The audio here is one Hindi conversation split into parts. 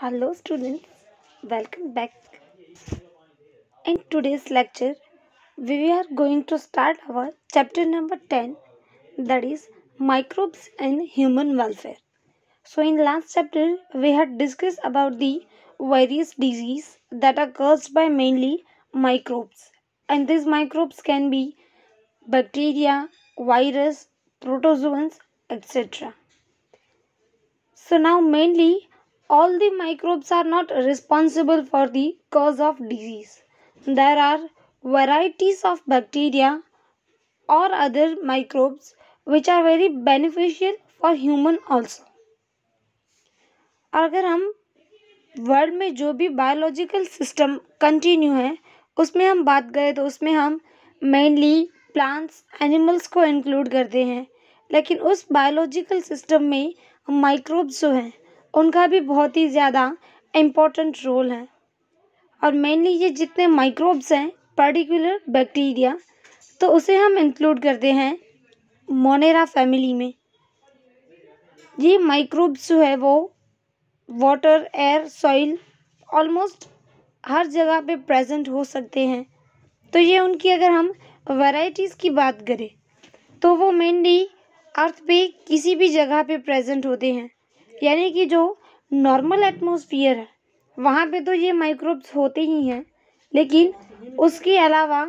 Hello students, welcome back. In today's lecture, we are going to start our chapter number 10 that is microbes and human welfare. So in last chapter, we had discussed about the various diseases that are caused by mainly microbes. And these microbes can be bacteria, virus, protozoans, etc. So now mainly all the microbes are not responsible for the cause of disease. There are varieties of bacteria or other microbes which are very beneficial for human also. agar hum world mein jo bhi biological system continue hai usme hum baat kare to usme hum mainly plants animals ko include karte hain lekin us biological system mein microbes jo hain उनका भी बहुत ही ज़्यादा इम्पोर्टेंट रोल है और मेनली ये जितने माइक्रोब्स हैं पर्टिकुलर बैक्टीरिया तो उसे हम इंक्लूड करते हैं मोनेरा फैमिली में ये माइक्रोब्स जो है वो वाटर एयर सॉइल ऑलमोस्ट हर जगह पे प्रेजेंट हो सकते हैं तो ये उनकी अगर हम वैरायटीज़ की बात करें तो वो मेनली अर्थ पे किसी भी जगह पे प्रेजेंट होते हैं यानी कि जो नॉर्मल एटमोसफियर है वहाँ पे तो ये माइक्रोब्स होते ही हैं लेकिन उसके अलावा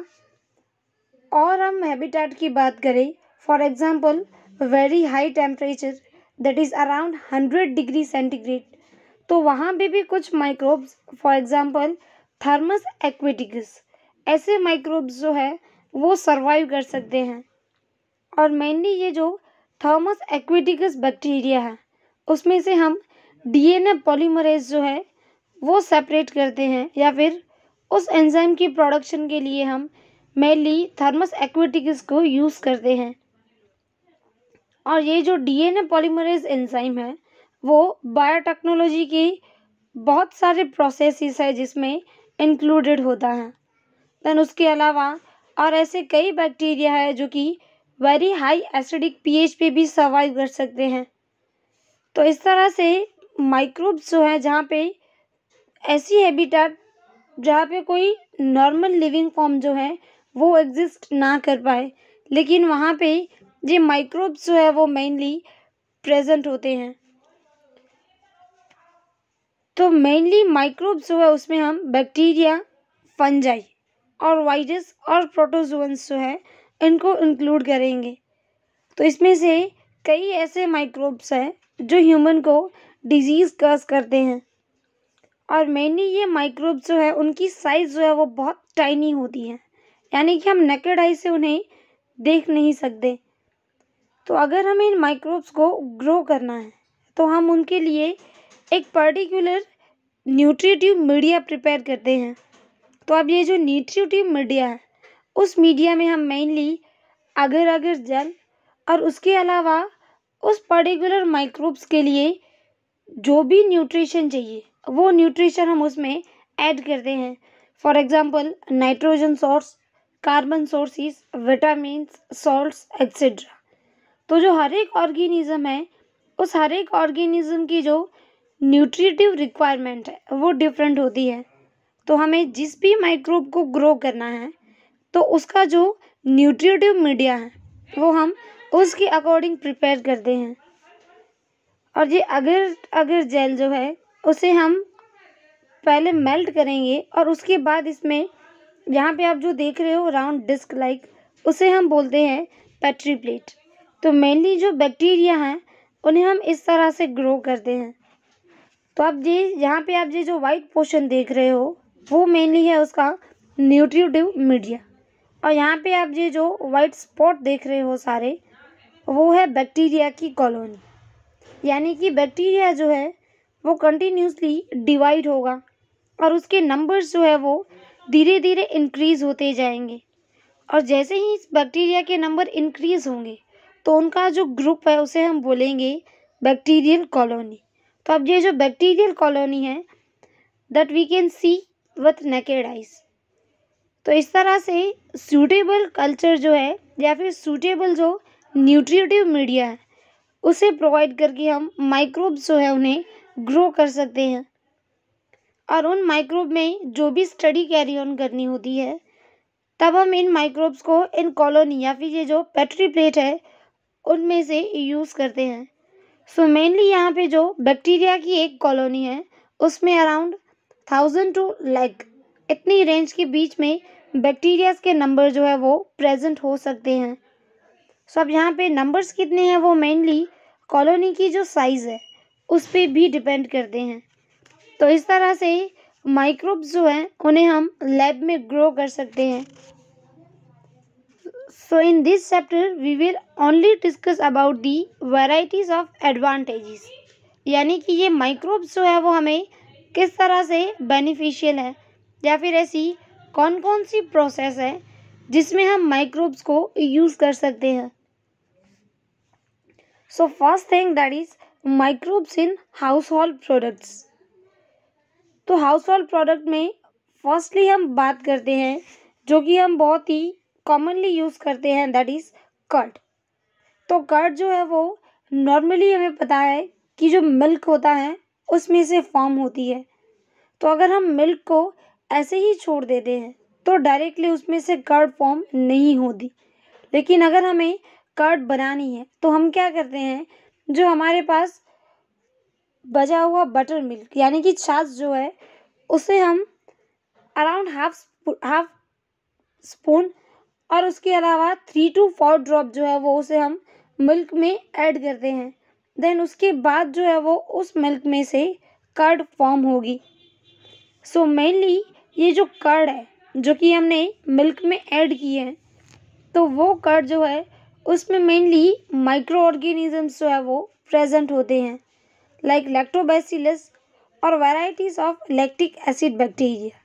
और हम हैबिटेट की बात करें for example very high temperature that is around hundred degree centigrade तो वहाँ पे भी कुछ microbes for example Thermus aquaticus ऐसे माइक्रोब्स जो है वो सर्वाइव कर सकते हैं और मेनली ये जो थर्मस एक्विटिकस बैक्टीरिया है उसमें से हम डीएनए पॉलीमरेज जो है वो सेपरेट करते हैं या फिर उस एंजाइम की प्रोडक्शन के लिए हम मेनली थर्मस एक्वेटिक्स को यूज़ करते हैं और ये जो डीएनए पॉलीमरेज एंजाइम है वो बायोटेक्नोलॉजी की बहुत सारे प्रोसेसेस है जिसमें इंक्लूडेड होता है दैन उसके अलावा और ऐसे कई बैक्टीरिया है जो कि वेरी हाई एसिडिक पीएच पे भी सर्वाइव कर सकते हैं तो इस तरह से माइक्रोब्स जो है जहाँ पे ऐसी हैबिटेट जहाँ पे कोई नॉर्मल लिविंग फॉर्म जो है वो एग्जिस्ट ना कर पाए लेकिन वहाँ पे ये माइक्रोब्स जो है वो मेनली प्रेजेंट होते हैं तो मेनली माइक्रोब्स जो है उसमें हम बैक्टीरिया फंजाई और वायरस और प्रोटोजोन्स जो है इनको इंक्लूड करेंगे तो इसमें से कई ऐसे माइक्रोब्स हैं जो ह्यूमन को डिजीज़ कर्ज करते हैं और मेनली ये माइक्रोब्स जो है उनकी साइज़ जो है वो बहुत टाइनी होती है यानी कि हम नेकेड आई से उन्हें देख नहीं सकते तो अगर हमें इन माइक्रोब्स को ग्रो करना है तो हम उनके लिए एक पर्टिकुलर न्यूट्रिटिव मीडिया प्रिपेयर करते हैं तो अब ये जो न्यूट्रिटिव मीडिया है उस मीडिया में हम मेनली अगर अगर जल और उसके अलावा उस पर्टिकुलर माइक्रोब्स के लिए जो भी न्यूट्रिशन चाहिए वो न्यूट्रिशन हम उसमें ऐड करते हैं for example nitrogen source carbon sources vitamin salts etcetera तो जो हर एक ऑर्गेनिज़म है उस हर एक ऑर्गेनिज़म की जो न्यूट्रिटिव रिक्वायरमेंट है वो डिफरेंट होती है तो हमें जिस भी माइक्रोब को ग्रो करना है तो उसका जो न्यूट्रिटिव मीडिया है वो हम उसके अकॉर्डिंग प्रिपेयर करते हैं और ये अगर अगर जेल जो है उसे हम पहले मेल्ट करेंगे और उसके बाद इसमें यहाँ पे आप जो देख रहे हो राउंड डिस्क लाइक उसे हम बोलते हैं पैट्री प्लेट तो मेनली जो बैक्टीरिया हैं उन्हें हम इस तरह से ग्रो करते हैं तो आप ये यहाँ पे आप ये जो वाइट पोर्शन देख रहे हो वो मेनली है उसका न्यूट्रिटिव मीडिया और यहाँ पे आप ये जो वाइट स्पॉट देख रहे हो सारे वो है बैक्टीरिया की कॉलोनी यानी कि बैक्टीरिया जो है वो कंटिन्यूसली डिवाइड होगा और उसके नंबर्स जो है वो धीरे धीरे इंक्रीज़ होते जाएंगे और जैसे ही इस बैक्टीरिया के नंबर इंक्रीज़ होंगे तो उनका जो ग्रुप है उसे हम बोलेंगे बैक्टीरियल कॉलोनी तो अब ये जो बैक्टीरियल कॉलोनी है that we can see with naked eyes तो इस तरह से सूटेबल कल्चर जो है या फिर सूटेबल जो न्यूट्रिटिव मीडिया है उसे प्रोवाइड करके हम माइक्रोब्स जो है उन्हें ग्रो कर सकते हैं और उन माइक्रोब में जो भी स्टडी कैरी ऑन करनी होती है तब हम इन माइक्रोब्स को इन कॉलोनी या फिर ये जो पेट्री प्लेट है उनमें से यूज़ करते हैं सो मेनली यहाँ पे जो बैक्टीरिया की एक कॉलोनी है उसमें अराउंड थाउजेंड टू लाइक इतनी रेंज के बीच में बैक्टीरियाज के नंबर जो है वो प्रेजेंट हो सकते हैं सो अब यहाँ पे नंबर्स कितने हैं वो मेनली कॉलोनी की जो साइज़ है उस पर भी डिपेंड करते हैं तो इस तरह से माइक्रोब्स जो हैं उन्हें हम लैब में ग्रो कर सकते हैं so in this chapter we will only discuss about the varieties of advantages यानी कि ये माइक्रोब्स जो है वो हमें किस तरह से बेनिफिशियल है या फिर ऐसी कौन कौन सी प्रोसेस है जिसमें हम माइक्रोब्स को यूज़ कर सकते हैं so first thing that is microbes in household products तो हाउस होल्ड प्रोडक्ट में फर्स्टली हम बात करते हैं जो कि हम बहुत ही कॉमनली यूज़ करते हैं दैट इज़ कर्ड तो कर्ड जो है वो नॉर्मली हमें पता है कि जो मिल्क होता है उसमें से फॉर्म होती है तो अगर हम मिल्क को ऐसे ही छोड़ देते हैं तो डायरेक्टली उसमें से कर्ड फॉर्म नहीं होती लेकिन अगर हमें कर्ड बनानी है तो हम क्या करते हैं जो हमारे पास बजा हुआ बटर मिल्क यानी कि छाछ जो है उसे हम अराउंड हाफ हाफ स्पून और उसके अलावा थ्री टू फोर ड्रॉप जो है वो उसे हम मिल्क में ऐड करते हैं देन उसके बाद जो है वो उस मिल्क में से कर्ड फॉर्म होगी सो मेनली ये जो कर्ड है जो कि हमने मिल्क में ऐड किए हैं तो वो कर्ड जो है उसमें मेनली माइक्रो ऑर्गेनिजम्स जो है वो प्रेजेंट होते हैं लाइक लैक्टोबैसिलस और varieties of lactic acid bacteria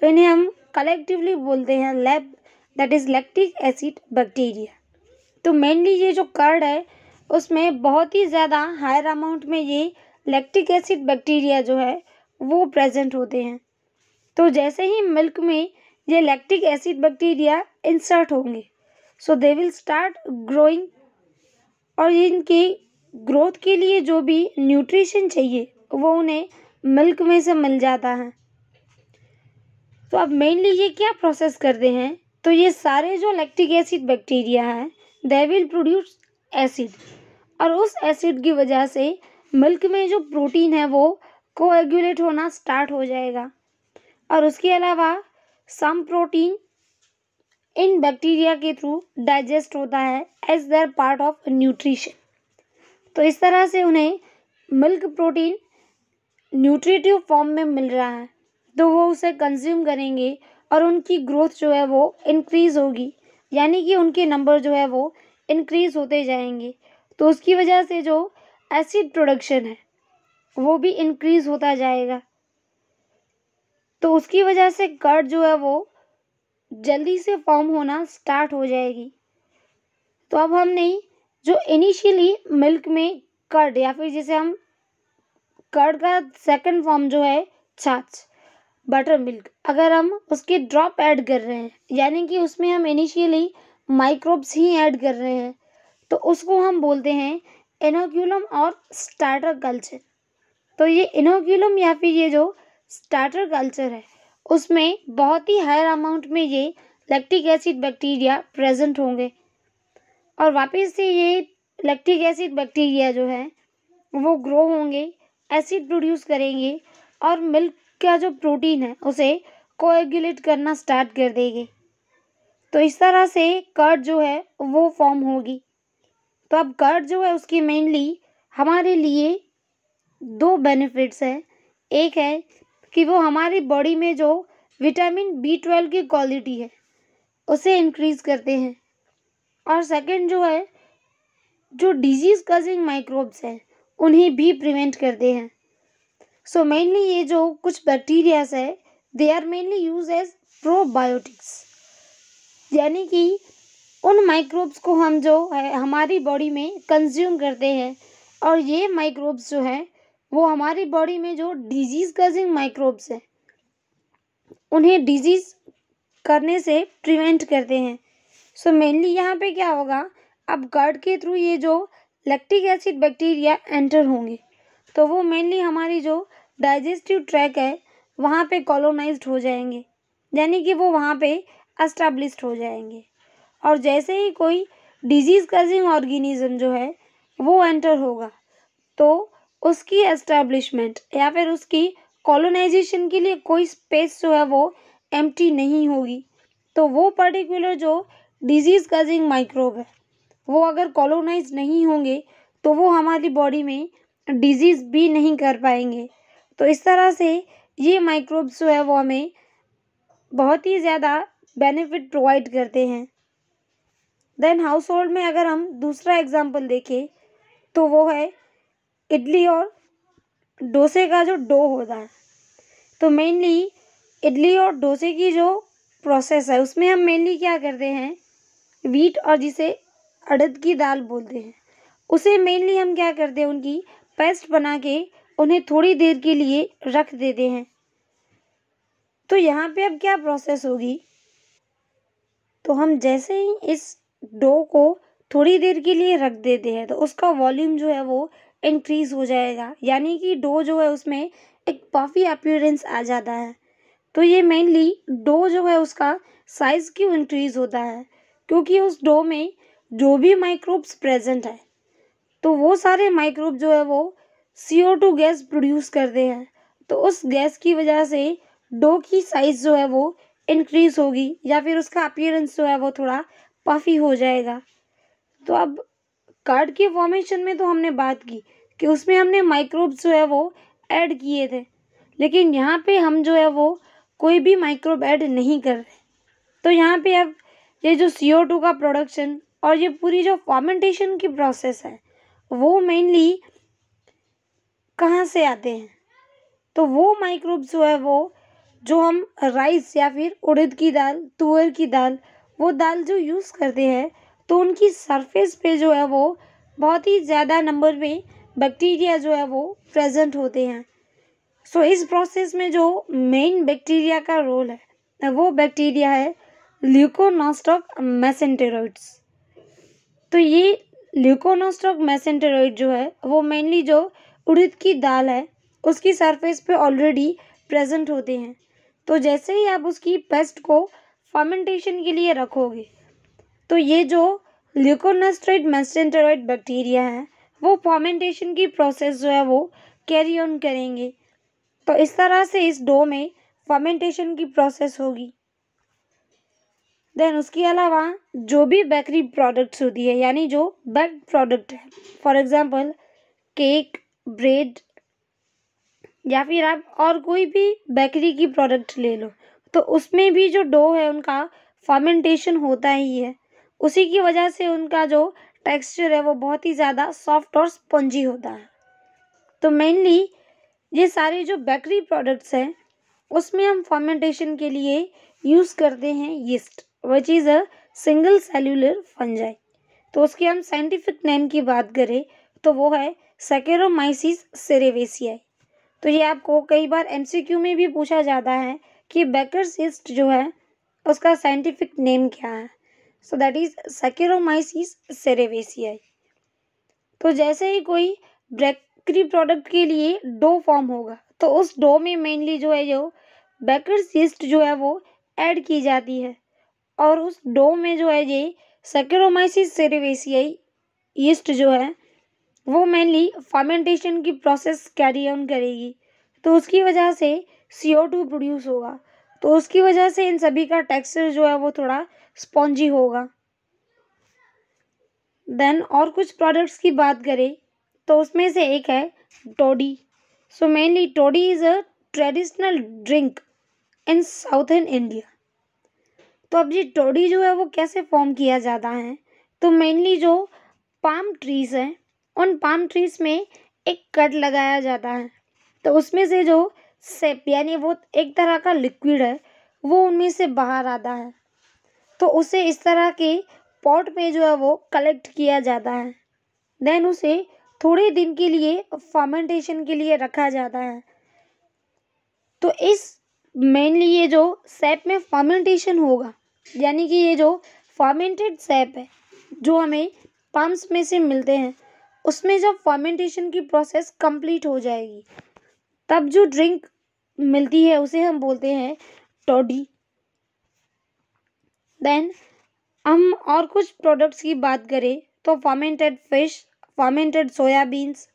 तो इन्हें हम कलेक्टिवली बोलते हैं LAB that is lactic acid bacteria तो मेनली ये जो कर्ड है उसमें बहुत ही ज़्यादा हायर अमाउंट में ये लैक्टिक एसिड बैक्टीरिया जो है वो प्रेजेंट होते हैं तो जैसे ही मिल्क में ये लैक्टिक एसिड बैक्टीरिया इंसर्ट होंगे so they will start growing और इनकी ग्रोथ के लिए जो भी न्यूट्रिशन चाहिए वो उन्हें मिल्क में से मिल जाता है तो अब मेनली ये क्या प्रोसेस करते हैं तो ये सारे जो लैक्टिक एसिड बैक्टीरिया हैं दे विल प्रोड्यूस एसिड और उस एसिड की वजह से मिल्क में जो प्रोटीन है वो कोएगुलेट होना स्टार्ट हो जाएगा और उसके अलावा सम प्रोटीन इन बैक्टीरिया के थ्रू डाइजेस्ट होता है as their part of nutrition तो इस तरह से उन्हें मिल्क प्रोटीन न्यूट्रिटिव फॉर्म में मिल रहा है तो वो उसे कंज्यूम करेंगे और उनकी ग्रोथ जो है वो इनक्रीज़ होगी यानी कि उनके नंबर जो है वो इनक्रीज़ होते जाएंगे तो उसकी वजह से जो एसिड प्रोडक्शन है वो भी इंक्रीज़ होता जाएगा तो उसकी वजह से गट जो है वो जल्दी से फॉर्म होना स्टार्ट हो जाएगी तो अब हमने जो इनिशियली मिल्क में कर्ड या फिर जैसे हम कर्ड का सेकंड फॉर्म जो है छाछ बटर मिल्क अगर हम उसके ड्रॉप ऐड कर रहे हैं यानी कि उसमें हम इनिशियली माइक्रोब्स ही ऐड कर रहे हैं तो उसको हम बोलते हैं इनोक्यूलम और स्टार्टर कल्चर तो ये इनोक्यूलम या फिर ये जो स्टार्टर कल्चर है उसमें बहुत ही हायर अमाउंट में ये लैक्टिक एसिड बैक्टीरिया प्रेजेंट होंगे और वापस से ये लैक्टिक एसिड बैक्टीरिया जो है वो ग्रो होंगे एसिड प्रोड्यूस करेंगे और मिल्क का जो प्रोटीन है उसे कोएगुलेट करना स्टार्ट कर देंगे तो इस तरह से कर्ड जो है वो फॉर्म होगी तो अब कर्ड जो है उसकी मेनली हमारे लिए दो बेनिफिट्स हैं एक है कि वो हमारी बॉडी में जो विटामिन बी ट्वेल्व की क्वालिटी है उसे इंक्रीज़ करते हैं और सेकंड जो है जो डिजीज़ कजिंग माइक्रोब्स हैं उन्हें भी प्रिवेंट करते हैं सो मेनली ये जो कुछ बैक्टीरियाज है they are mainly use as probiotics यानी कि उन माइक्रोब्स को हम जो है हमारी बॉडी में कंज्यूम करते हैं और ये माइक्रोब्स जो हैं वो हमारी बॉडी में जो डिजीज कजिंग माइक्रोब्स हैं उन्हें डिजीज करने से प्रिवेंट करते हैं सो मेनली यहाँ पे क्या होगा अब गर्ड के थ्रू ये जो लैक्टिक एसिड बैक्टीरिया एंटर होंगे तो वो मेनली हमारी जो डाइजेस्टिव ट्रैक है वहाँ पे कॉलोनाइज्ड हो जाएंगे यानी कि वो वहाँ पे अस्टाब्लिश हो जाएंगे और जैसे ही कोई डिजीज़ कजिंग ऑर्गेनिज्म जो है वो एंटर होगा तो उसकी एस्टैब्लिशमेंट या फिर उसकी कॉलोनाइजेशन के लिए कोई स्पेस जो है वो एम नहीं होगी तो वो पर्टिकुलर जो डिजीज़ कजिंग माइक्रोब है वो अगर कॉलोनाइज नहीं होंगे तो वो हमारी बॉडी में डिजीज़ भी नहीं कर पाएंगे तो इस तरह से ये माइक्रोब्स जो है वो हमें बहुत ही ज़्यादा बेनिफिट प्रोवाइड करते हैं देन हाउस होल्ड में अगर हम दूसरा एग्जाम्पल देखें तो वो है इडली और डोसे का जो डो होता है तो मेनली इडली और डोसे की जो प्रोसेस है उसमें हम मेनली क्या करते हैं वीट और जिसे अड़द की दाल बोलते हैं उसे मेनली हम क्या करते हैं उनकी पेस्ट बना के उन्हें थोड़ी देर के लिए रख देते हैं तो यहाँ पे अब क्या प्रोसेस होगी तो हम जैसे ही इस डो को थोड़ी देर के लिए रख देते हैं तो उसका वॉल्यूम जो है वो इंक्रीज़ हो जाएगा यानी कि डो जो है उसमें एक पफी अपीयरेंस आ जाता है तो ये मेनली डो जो है उसका साइज़ क्यों इंक्रीज़ होता है क्योंकि उस डो में जो भी माइक्रोब्स प्रेजेंट है तो वो सारे माइक्रोब जो है वो C O two gas produce करते हैं तो उस गैस की वजह से डो की साइज़ जो है वो इंक्रीज़ होगी या फिर उसका अपियरेंस जो है वो थोड़ा पफी हो जाएगा तो अब कार्ड के फॉर्मेशन में तो हमने बात की कि उसमें हमने माइक्रोब्स जो है वो ऐड किए थे लेकिन यहाँ पे हम जो है वो कोई भी माइक्रोब ऐड नहीं कर रहे तो यहाँ पे अब ये जो सी ओ टू का प्रोडक्शन और ये पूरी जो फॉर्मेंटेशन की प्रोसेस है वो मेनली कहाँ से आते हैं तो वो माइक्रोब्स जो है वो जो हम राइस या फिर उड़द की दाल तुअर की दाल वो दाल जो यूज़ करते हैं तो उनकी सरफेस पे जो है वो बहुत ही ज़्यादा नंबर में बैक्टीरिया जो है वो प्रेजेंट होते हैं सो so, इस प्रोसेस में जो मेन बैक्टीरिया का रोल है वो बैक्टीरिया है ल्यूकोनास्टॉक मैसेंटेरॉइड्स तो ये ल्यूकोनास्टॉक मैसेंटेरॉइड जो है वो मेनली जो उड़द की दाल है उसकी सरफेस पे ऑलरेडी प्रेजेंट होते हैं तो जैसे ही आप उसकी पेस्ट को फर्मेंटेशन के लिए रखोगे तो ये जो ल्यूकोनस्ट्रेड मेसेंटेरॉइड बैक्टीरिया है वो फॉर्मेंटेशन की प्रोसेस जो है वो कैरी ऑन करेंगे तो इस तरह से इस डो में फॉर्मेंटेशन की प्रोसेस होगी देन उसके अलावा जो भी बेकरी प्रोडक्ट्स होती है यानी जो बेक प्रोडक्ट है फॉर एग्ज़ाम्पल केक ब्रेड या फिर आप और कोई भी बेकरी की प्रोडक्ट ले लो तो उसमें भी जो डो है उनका फॉमेंटेशन होता ही है उसी की वजह से उनका जो टेक्सचर है वो बहुत ही ज़्यादा सॉफ्ट और स्पंजी होता है तो मेनली ये सारे जो बेकरी प्रोडक्ट्स हैं उसमें हम फर्मेंटेशन के लिए यूज़ करते हैं yeast which is a single cellular fungi तो उसके हम साइंटिफिक नेम की बात करें तो वो है सेकेरोमाइसिस सेरेवेसियाई तो ये आपको कई बार एमसीक्यू में भी पूछा जाता है कि बेकर यीस्ट जो है उसका साइंटिफिक नेम क्या है सो दैट इज सेक्यूरोमाइसिस सेरेवेसियाई तो जैसे ही कोई बेकरी प्रोडक्ट के लिए डो फॉर्म होगा तो उस डो में मेनली जो है जो बैकर सिस्ट जो है वो ऐड की जाती है और उस डो में जो है ये सेक्यूरोमाइसिस सेरेवेसियाई ईस्ट जो है वो मेनली फर्मेंटेशन की प्रोसेस कैरी ऑन करेगी तो उसकी वजह से सी ओ टू प्रोड्यूस होगा तो उसकी वजह से इन सभी का टेक्सचर जो है वो थोड़ा स्पॉन्जी होगा देन और कुछ प्रोडक्ट्स की बात करें तो उसमें से एक है toddy so mainly toddy is a traditional drink in southern India तो अब जी टोडी जो है वो कैसे फॉर्म किया जाता है तो मेनली जो पाम ट्रीज हैं उन पाम ट्रीज में एक कट लगाया जाता है तो उसमें से जो सेप यानी वो एक तरह का लिक्विड है वो उनमें से बाहर आता है तो उसे इस तरह के पॉट में जो है वो कलेक्ट किया जाता है देन उसे थोड़े दिन के लिए फर्मेंटेशन के लिए रखा जाता है तो इस मेनली ये जो सैप में फर्मेंटेशन होगा यानी कि ये जो फर्मेंटेड सैप है जो हमें पम्प्स में से मिलते हैं उसमें जब फर्मेंटेशन की प्रोसेस कंप्लीट हो जाएगी तब जो ड्रिंक मिलती है उसे हम बोलते हैं टॉडी देन हम और कुछ प्रोडक्ट्स की बात करें तो fermented fish fermented soybeans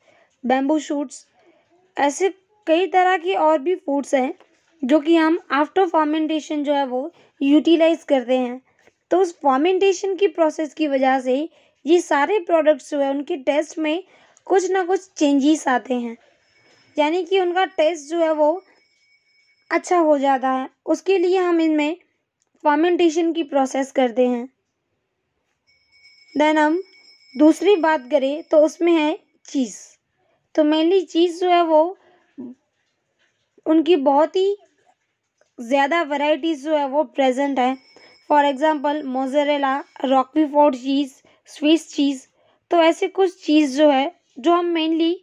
bamboo shoots ऐसे कई तरह की और भी फूड्स हैं जो कि हम आफ्टर फॉर्मेंटेशन जो है वो यूटिलाइज करते हैं तो उस फॉर्मेंटेशन की प्रोसेस की वजह से ये सारे प्रोडक्ट्स जो है उनके टेस्ट में कुछ ना कुछ चेंजेस आते हैं यानी कि उनका टेस्ट जो है वो अच्छा हो जाता है उसके लिए हम इनमें फर्मेंटेशन की प्रोसेस करते हैं देन हम दूसरी बात करें तो उसमें है चीज़ तो मेनली चीज़ जो है वो उनकी बहुत ही ज़्यादा वैरायटीज़ जो है वो प्रेजेंट है for example mozzarella Roquefort cheese Swiss cheese तो ऐसे कुछ चीज़ जो है जो हम मेनली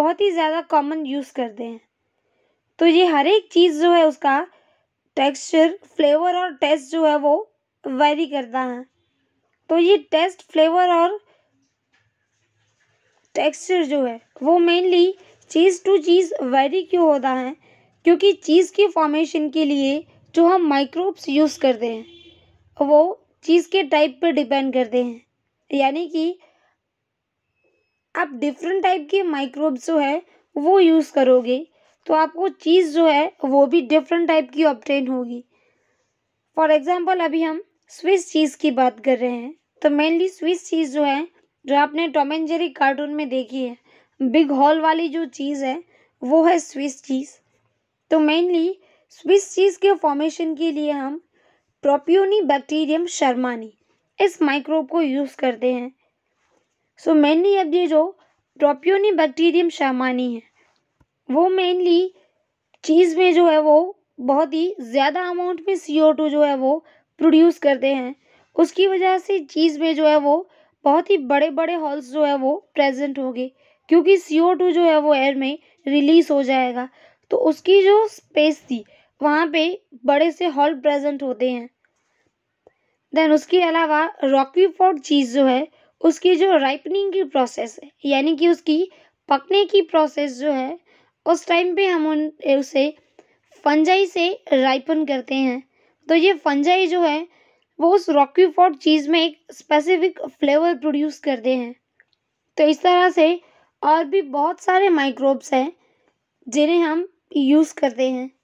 बहुत ही ज़्यादा कॉमन यूज़ करते हैं तो ये हर एक चीज़ जो है उसका टेक्सचर फ्लेवर और टेस्ट जो है वो वेरी करता है तो ये टेस्ट फ्लेवर और टेक्सचर जो है वो mainly cheese to cheese vary क्यों होता है क्योंकि चीज़ की फॉर्मेशन के लिए जो हम माइक्रोब्स यूज़ करते हैं वो चीज़ के टाइप पर डिपेंड करते हैं यानी कि आप डिफरेंट टाइप के माइक्रोब्स जो है वो यूज़ करोगे तो आपको चीज़ जो है वो भी डिफरेंट टाइप की ऑप्टेन होगी फॉर एग्ज़ाम्पल अभी हम स्विस चीज़ की बात कर रहे हैं तो मेनली स्विस चीज़ जो है जो आपने टोमेंजरी कार्टून में देखी है बिग हॉल वाली जो चीज़ है वो है स्विस चीज़ तो मेनली स्विस चीज़ के फॉर्मेशन के लिए हम प्रोप्यूनी बैक्टीरियम शर्मानी इस माइक्रोब को यूज़ करते हैं सो so, मेनली अब ये जो प्रोप्यूनी बैक्टीरियम शर्मानी है वो मेनली चीज़ में जो है वो बहुत ही ज़्यादा अमाउंट में सी ओ टू जो है वो प्रोड्यूस करते हैं उसकी वजह से चीज़ में जो है वो बहुत ही बड़े बड़े हॉल्स जो है वो प्रेजेंट होंगे क्योंकि सी ओ टू जो है वो एयर में रिलीज़ हो जाएगा तो उसकी जो स्पेस थी वहाँ पे बड़े से हॉल प्रेजेंट होते हैं देन उसके अलावा रॉकी फोर्ट चीज़ जो है उसकी जो राइपनिंग की प्रोसेस है यानी कि उसकी पकने की प्रोसेस जो है उस टाइम पे हम उन उसे फंजाई से राइपन करते हैं तो ये फंजाई जो है वो उस रॉकी फॉर्ड चीज़ में एक स्पेसिफिक फ्लेवर प्रोड्यूस करते हैं तो इस तरह से और भी बहुत सारे माइक्रोब्स हैं जिन्हें हम यूज़ करते हैं